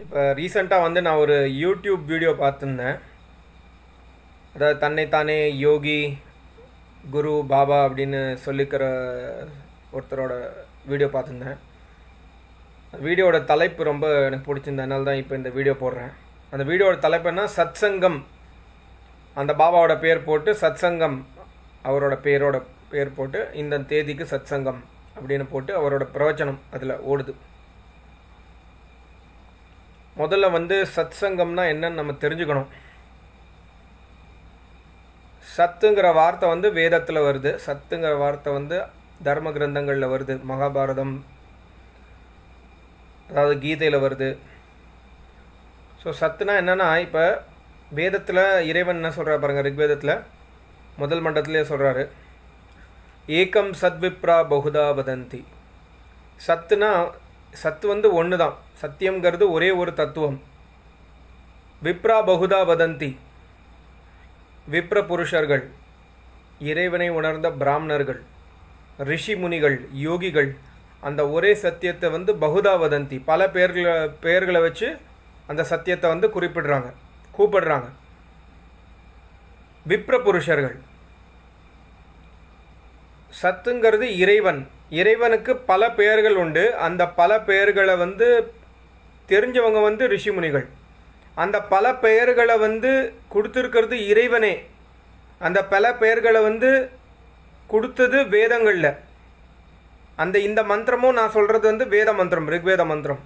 இப்போ ரீசெண்டாக வந்து நான் ஒரு யூடியூப் வீடியோ பார்த்துருந்தேன் அதாவது தன்னைத்தானே யோகி குரு பாபா அப்படின்னு சொல்லிக்கிற ஒருத்தரோட வீடியோ பார்த்துருந்தேன் வீடியோட தலைப்பு ரொம்ப எனக்கு பிடிச்சிருந்த அதனால தான் இப்போ இந்த வீடியோ போடுறேன் அந்த வீடியோட என்ன சத்சங்கம் அந்த பாபாவோட பேர் போட்டு சத்சங்கம் அவரோட பேரோட பேர் போட்டு இந்த தேதிக்கு சத்சங்கம் அப்படின்னு போட்டு அவரோட பிரவச்சனம் அதில் ஓடுது முதல்ல வந்து சத் சங்கம்னா என்னன்னு நம்ம தெரிஞ்சுக்கணும் சத்துங்கிற வார்த்தை வந்து வேதத்தில் வருது சத்துங்கிற வார்த்தை வந்து தர்ம கிரந்தங்களில் வருது மகாபாரதம் அதாவது கீதையில் வருது ஸோ சத்துனா என்னென்னா இப்போ வேதத்தில் இறைவன் என்ன சொல்கிறார் பாருங்கள் ரிக்வேதத்தில் முதல் மண்டலத்திலே சொல்கிறாரு ஏக்கம் சத்விப்ரா பகுதா வதந்தி சத்துனா சத்து வந்து ஒன்று தான் சத்தியங்கிறது ஒரே ஒரு தத்துவம் விப்ரா பகுதா வதந்தி விப்ர புருஷர்கள் இறைவனை உணர்ந்த பிராமணர்கள் ரிஷி முனிகள் யோகிகள் அந்த ஒரே சத்தியத்தை வந்து பகுதா வதந்தி பல பேர்களை பெயர்களை வச்சு அந்த சத்தியத்தை வந்து குறிப்பிடுறாங்க கூப்பிடுறாங்க விப்ர புருஷர்கள் சத்துங்கிறது இறைவன் இறைவனுக்கு பல பெயர்கள் உண்டு அந்த பல பெயர்களை வந்து தெரிஞ்சவங்க வந்து ரிஷிமுனிகள் அந்த பல பெயர்களை வந்து கொடுத்துருக்கிறது இறைவனே அந்த பல பெயர்களை வந்து கொடுத்தது வேதங்களில் அந்த இந்த மந்திரமும் நான் சொல்கிறது வந்து வேத மந்திரம் ரிக்வேத மந்திரம்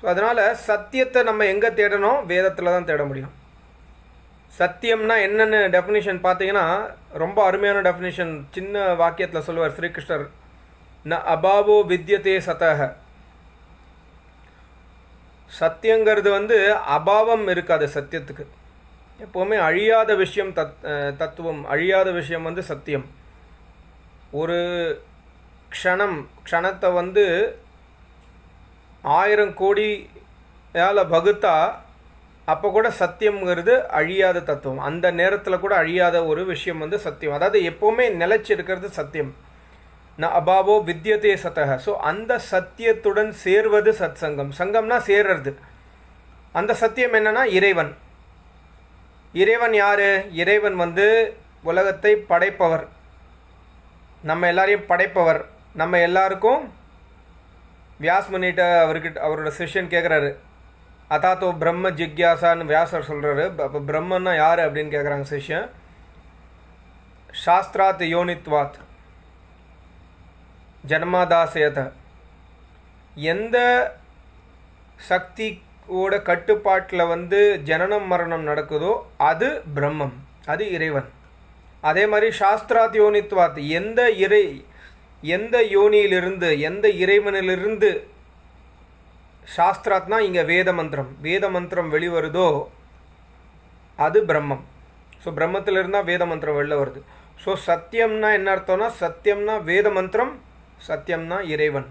ஸோ அதனால் சத்தியத்தை நம்ம எங்கே தேடணும் வேதத்தில் தான் தேட முடியும் சத்தியம்னா என்னென்னு டெஃபினிஷன் பார்த்தீங்கன்னா ரொம்ப அருமையான டெஃபினிஷன் சின்ன வாக்கியத்தில் சொல்லுவார் ஸ்ரீகிருஷ்ணர் ந அபாவோ வித்தியதே சதக சத்தியங்கிறது வந்து அபாவம் இருக்காது சத்தியத்துக்கு எப்போவுமே அழியாத விஷயம் தத் தத்துவம் அழியாத விஷயம் வந்து சத்தியம் ஒரு க்ஷணம் க்ஷணத்தை வந்து ஆயிரம் கோடியால் வகுத்தா அப்போ கூட சத்தியம்ங்கிறது அழியாத தத்துவம் அந்த நேரத்தில் கூட அழியாத ஒரு விஷயம் வந்து சத்தியம் அதாவது எப்போவுமே நிலச்சி இருக்கிறது சத்தியம் ந அபாவோ வித்தியதே சதக ஸோ அந்த சத்தியத்துடன் சேர்வது சத் சங்கம் சங்கம்னா சேர்றது அந்த சத்தியம் என்னன்னா இறைவன் இறைவன் யார் இறைவன் வந்து உலகத்தை படைப்பவர் நம்ம எல்லாரையும் படைப்பவர் நம்ம எல்லாருக்கும் வியாஸ்மனிட்ட அவர்கிட்ட அவரோட சிஷ்யன் கேட்குறாரு அதாத்தோ பிரம்ம ஜிக்யாசான்னு வியாசர் சொல்கிறாரு அப்போ பிரம்மன்னா யார் அப்படின்னு கேட்குறாங்க சிஷ்யன் சாஸ்திராத் யோனித்வாத் ஜன்மாதாசயத எந்த சக்தியோட கட்டுப்பாட்டில் வந்து ஜனனம் மரணம் நடக்குதோ அது பிரம்மம் அது இறைவன் அதே மாதிரி சாஸ்திராத் யோனித்வாத் எந்த இறை எந்த யோனியிலிருந்து எந்த இறைவனிலிருந்து சாஸ்திராத்னா இங்கே வேத மந்திரம் வேத மந்திரம் வெளிவருதோ அது பிரம்மம் ஸோ பிரம்மத்தில் இருந்தால் வேத மந்திரம் வெளில வருது ஸோ சத்தியம்னா என்ன அர்த்தம்னா சத்தியம்னா வேத மந்திரம் சத்தியம்னா இறைவன்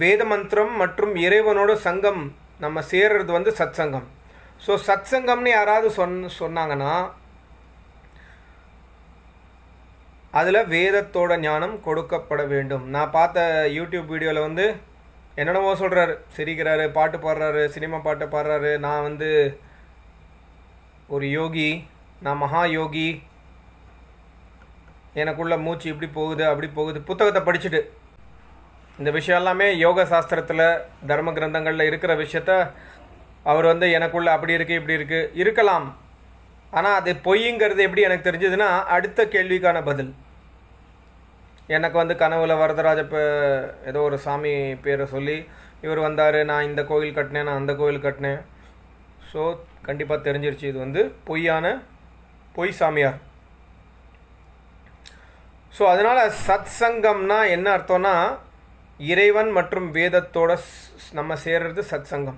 வேத மந்திரம் மற்றும் இறைவனோட சங்கம் நம்ம சேர்றது வந்து சத் சங்கம் ஸோ சத் சங்கம்னு யாராவது சொன் சொன்னாங்கன்னா அதில் வேதத்தோட ஞானம் கொடுக்கப்பட வேண்டும் நான் பார்த்த யூடியூப் வீடியோவில் வந்து என்னென்னவோ சொல்கிறாரு சிரிக்கிறாரு பாட்டு பாடுறாரு சினிமா பாட்டு பாடுறாரு நான் வந்து ஒரு யோகி நான் மகா யோகி எனக்குள்ள மூச்சு இப்படி போகுது அப்படி போகுது புத்தகத்தை படிச்சுட்டு இந்த விஷயம் எல்லாமே யோக சாஸ்திரத்தில் தர்ம கிரந்தங்களில் இருக்கிற விஷயத்த அவர் வந்து எனக்குள்ளே அப்படி இருக்குது இப்படி இருக்குது இருக்கலாம் ஆனால் அது பொய்ங்கிறது எப்படி எனக்கு தெரிஞ்சதுன்னா அடுத்த கேள்விக்கான பதில் எனக்கு வந்து கனவுல வரதராஜ ஏதோ ஒரு சாமி பேரை சொல்லி இவர் வந்தார் நான் இந்த கோயில் கட்டினேன் நான் அந்த கோயில் கட்டினேன் ஸோ கண்டிப்பாக தெரிஞ்சிருச்சு இது வந்து பொய்யான பொய் சாமியார் ஸோ அதனால் சத் சங்கம்னா என்ன அர்த்தம்னா இறைவன் மற்றும் வேதத்தோட நம்ம சேர்றது சத் சங்கம்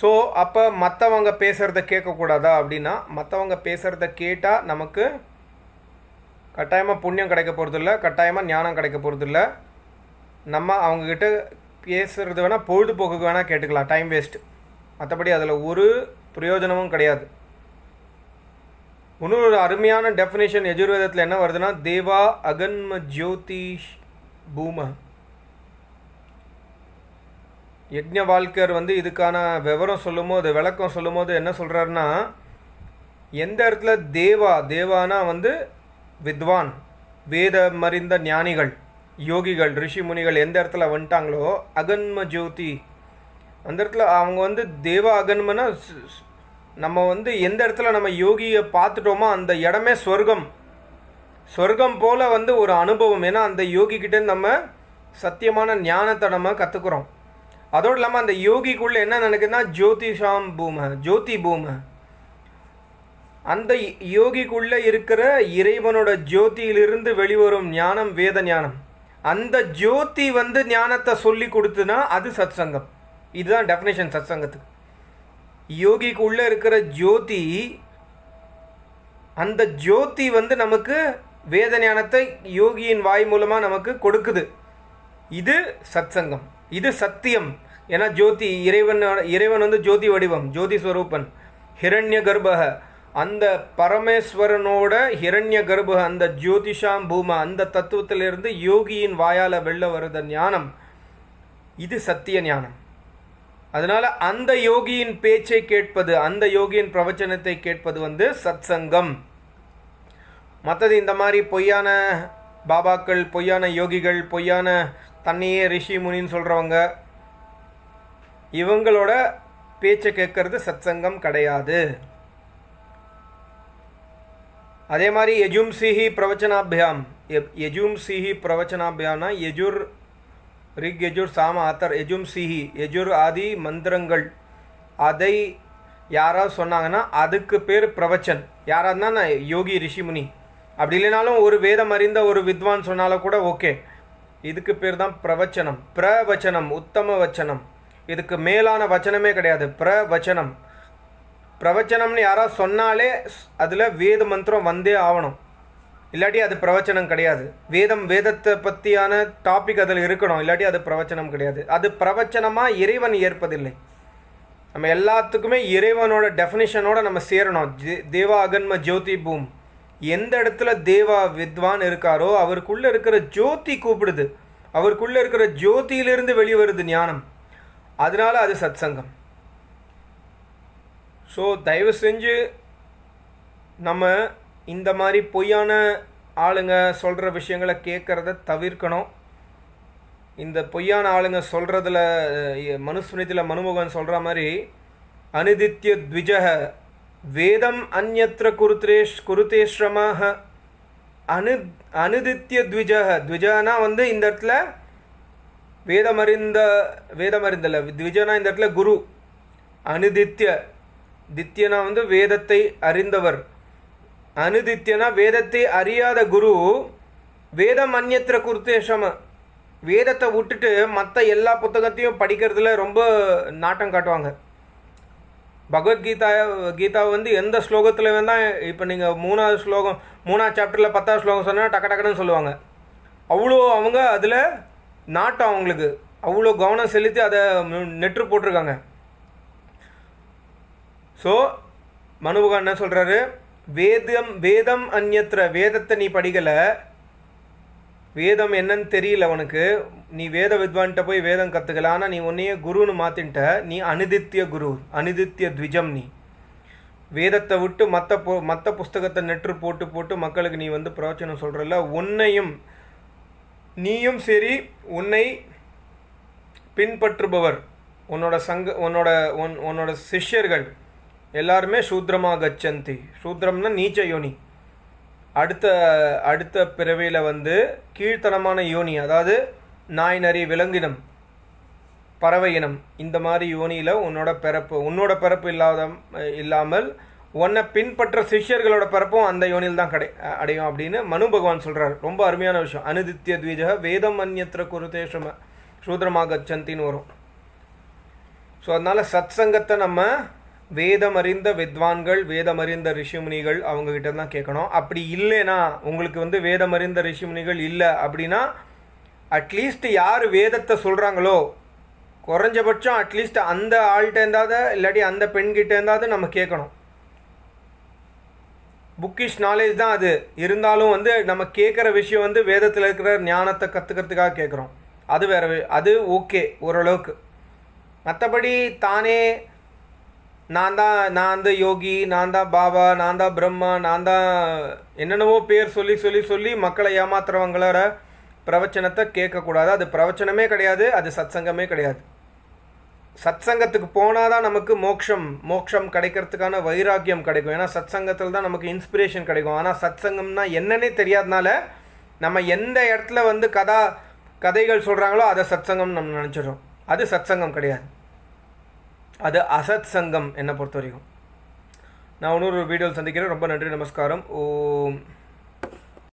ஸோ அப்போ மற்றவங்க பேசுகிறத கேட்கக்கூடாதா அப்படின்னா மற்றவங்க பேசுகிறத கேட்டால் நமக்கு கட்டாயமாக புண்ணியம் கிடைக்க போகிறதில்ல கட்டாயமாக ஞானம் கிடைக்க போகிறதில்ல நம்ம அவங்கக்கிட்ட பேசுகிறது வேணால் பொழுதுபோக்குக்கு வேணால் கேட்டுக்கலாம் டைம் வேஸ்ட்டு மற்றபடி அதில் ஒரு பிரயோஜனமும் கிடையாது இன்னொரு அருமையான டெஃபினேஷன் எஜுர்வேதத்தில் என்ன வருதுன்னா தேவா அகன்ம ஜோதிஷ் பூம வாழ்க்கையர் வந்து இதுக்கான விவரம் சொல்லும் போது விளக்கம் சொல்லும்போது என்ன சொல்கிறாருன்னா எந்த இடத்துல தேவா தேவானா வந்து வித்வான் வேத மறிந்த ஞானிகள் யோகிகள் ரிஷி முனிகள் எந்த இடத்துல வந்துட்டாங்களோ அகன்ம ஜோதி அந்த இடத்துல அவங்க வந்து தேவா அகன்மனா நம்ம வந்து எந்த இடத்துல நம்ம யோகியை பார்த்துட்டோமோ அந்த இடமே சொர்க்கம் சொர்க்கம் போல் வந்து ஒரு அனுபவம் ஏன்னா அந்த யோகிக்கிட்ட நம்ம சத்தியமான ஞானத்தை நம்ம கற்றுக்குறோம் அதோடு இல்லாமல் அந்த யோகிக்குள்ளே என்ன நினைக்குதுன்னா ஜோதிஷாம் பூமை ஜோதி பூம அந்த யோகிக்குள்ளே இருக்கிற இறைவனோட ஜோதியிலிருந்து வெளிவரும் ஞானம் வேத ஞானம் அந்த ஜோதி வந்து ஞானத்தை சொல்லி கொடுத்துனா அது சத்சங்கம் இதுதான் டெஃபினேஷன் சத்சங்கத்துக்கு யோகிக்கு உள்ளே இருக்கிற ஜோதி அந்த ஜோதி வந்து நமக்கு வேத ஞானத்தை யோகியின் வாய் மூலமாக நமக்கு கொடுக்குது இது சத்சங்கம் இது சத்தியம் ஏன்னா ஜோதி இறைவன் இறைவன் வந்து ஜோதி வடிவம் ஜோதி ஸ்வரூபன் ஹிரண்ய கர்ப்பக அந்த பரமேஸ்வரனோட ஹிரண்ய கர்ப்பக அந்த ஜோதிஷாம் பூமா அந்த தத்துவத்திலிருந்து யோகியின் வாயால் வெளில வருத ஞானம் இது சத்திய ஞானம் அதனால அந்த யோகியின் பேச்சை கேட்பது அந்த யோகியின் பிரவச்சனத்தை கேட்பது வந்து சத் சங்கம் மற்றது இந்த மாதிரி பொய்யான பாபாக்கள் பொய்யான யோகிகள் பொய்யான தன்னையே ரிஷி முனின்னு சொல்கிறவங்க இவங்களோட பேச்சை கேட்கறது சத் சங்கம் கிடையாது அதே மாதிரி எஜும் சிஹி பிரவச்சனாபியாம் எஜும் சிஹி பிரவச்சனாபியானா எஜுர் ரிக் எஜுர் சாம ஆத்தர் எஜும் சிஹி எஜுர் ஆதி மந்திரங்கள் அதை யாராவது சொன்னாங்கன்னா அதுக்கு பேர் பிரவச்சன் யாராக நான் யோகி ரிஷிமுனி அப்படி இல்லைனாலும் ஒரு வேதம் அறிந்த ஒரு வித்வான் சொன்னாலும் கூட ஓகே இதுக்கு பேர் தான் பிரவச்சனம் பிரவச்சனம் உத்தம வச்சனம் இதுக்கு மேலான வச்சனமே கிடையாது பிரவச்சனம் பிரவச்சனம்னு யாராவது சொன்னாலே அதில் வேத மந்திரம் வந்தே ஆகணும் இல்லாட்டி அது பிரவச்சனம் கிடையாது வேதம் வேதத்தை பற்றியான டாபிக் அதில் இருக்கணும் இல்லாட்டி அது பிரவச்சனம் கிடையாது அது பிரவச்சனமாக இறைவன் ஏற்பதில்லை நம்ம எல்லாத்துக்குமே இறைவனோட டெஃபினிஷனோட நம்ம சேரணும் தேவா அகன்ம ஜோதி பூம் எந்த இடத்துல தேவா வித்வான் இருக்காரோ அவருக்குள்ளே இருக்கிற ஜோதி கூப்பிடுது அவருக்குள்ளே இருக்கிற ஜோதியிலிருந்து வெளிவருது ஞானம் அதனால அது சத் சங்கம் ஸோ தயவு செஞ்சு நம்ம இந்த மாதிரி பொய்யான ஆளுங்க சொல்கிற விஷயங்களை கேட்குறத தவிர்க்கணும் இந்த பொய்யான ஆளுங்க சொல்கிறதுல மனுஸ்மிருதியில் மனுமோகன் சொல்கிற மாதிரி அனுதித்ய த்விஜக வேதம் அந்நத்திர குருத்ரேஷ் குருதேஸ்ரமாக அனு அனுதித்ய த்விஜக த்விஜனா வந்து இந்த இடத்துல வேதமறிந்த வேதமறிந்தல த்விஜனா இந்த இடத்துல குரு அனுதித்ய தித்யனா வந்து வேதத்தை அறிந்தவர் அனுதித்யனா வேதத்தை அறியாத குரு வேதம் அந்நத்திர குருத்தேஷம் வேதத்தை விட்டுட்டு மற்ற எல்லா புத்தகத்தையும் படிக்கிறதுல ரொம்ப நாட்டம் காட்டுவாங்க பகவத்கீதா கீதா வந்து எந்த ஸ்லோகத்தில் வேணால் இப்போ நீங்கள் மூணாவது ஸ்லோகம் மூணாவது சாப்டரில் பத்தாவது ஸ்லோகம் சொன்னால் டக்க டக்குன்னு சொல்லுவாங்க அவ்வளோ அவங்க அதில் நாட்டம் அவங்களுக்கு அவ்வளோ கவனம் செலுத்தி அதை நெற்று போட்டிருக்காங்க ஸோ மனுபகான் என்ன சொல்கிறாரு வேதம் வேதம் அந்நத்திர வேதத்தை நீ படிக்கலை வேதம் என்னன்னு தெரியல உனக்கு நீ வேத வித்வான்கிட்ட போய் வேதம் கற்றுக்கல ஆனால் நீ உன்னையே குருன்னு மாற்றின்ட்ட நீ அனுதித்திய குரு அனுதித்திய த்விஜம் நீ வேதத்தை விட்டு மற்ற பு மற்ற புஸ்தகத்தை நெற்று போட்டு போட்டு மக்களுக்கு நீ வந்து பிரவச்சனம் சொல்கிறல்ல உன்னையும் நீயும் சரி உன்னை பின்பற்றுபவர் உன்னோட சங்க உன்னோட உன் உன்னோட சிஷ்யர்கள் எல்லாருமே சூத்ரமாக கச்சந்தி சூத்ரம்னா நீச்ச யோனி அடுத்த அடுத்த பிறவியில் வந்து கீழ்த்தனமான யோனி அதாவது நாய் நரி விலங்கினம் பறவை இனம் இந்த மாதிரி யோனியில் உன்னோட பிறப்பு உன்னோட பிறப்பு இல்லாத இல்லாமல் உன்னை பின்பற்ற சிஷ்யர்களோட பிறப்பும் அந்த யோனியில் தான் கடை அடையும் அப்படின்னு மனு பகவான் சொல்கிறார் ரொம்ப அருமையான விஷயம் அனுதித்ய த்வீஜக வேதம் அந்நத்திர சும சூத்ரமாக சந்தின்னு வரும் ஸோ அதனால் சத்சங்கத்தை நம்ம வேதமறிந்த வித்வான்கள் வேதமறிந்த ரிஷிமுனிகள் அவங்கக்கிட்ட தான் கேட்கணும் அப்படி இல்லைனா உங்களுக்கு வந்து வேதமறிந்த ரிஷிமுனிகள் இல்லை அப்படின்னா அட்லீஸ்ட் யார் வேதத்தை சொல்கிறாங்களோ குறைஞ்சபட்சம் அட்லீஸ்ட் அந்த ஆள்கிட்ட இருந்தாத இல்லாட்டி அந்த பெண்கிட்ட இருந்தாவது நம்ம கேட்கணும் புக்கிஷ் நாலேஜ் தான் அது இருந்தாலும் வந்து நம்ம கேட்குற விஷயம் வந்து வேதத்தில் இருக்கிற ஞானத்தை கற்றுக்கிறதுக்காக கேட்குறோம் அது வேறு அது ஓகே ஓரளவுக்கு மற்றபடி தானே நான் தான் நான் அந்த யோகி நான் தான் பாபா நான் தான் பிரம்மா நான் தான் என்னென்னவோ பேர் சொல்லி சொல்லி சொல்லி மக்களை ஏமாத்துறவங்களோட பிரவச்சனத்தை கேட்கக்கூடாது அது பிரவச்சனமே கிடையாது அது சத்சங்கமே கிடையாது சத்சங்கத்துக்கு போனால் தான் நமக்கு மோக்ஷம் மோக்ஷம் கிடைக்கிறதுக்கான வைராக்கியம் கிடைக்கும் ஏன்னா சத்சங்கத்தில் தான் நமக்கு இன்ஸ்பிரேஷன் கிடைக்கும் ஆனால் சத்சங்கம்னா என்னன்னே தெரியாதனால நம்ம எந்த இடத்துல வந்து கதா கதைகள் சொல்கிறாங்களோ அதை சத்சங்கம் நம்ம நினச்சிடுறோம் அது சத்சங்கம் கிடையாது அது அசத் சங்கம் என்னை பொறுத்த வரைக்கும் நான் இன்னொரு வீடியோவில் சந்திக்கிறேன் ரொம்ப நன்றி நமஸ்காரம் ஓம்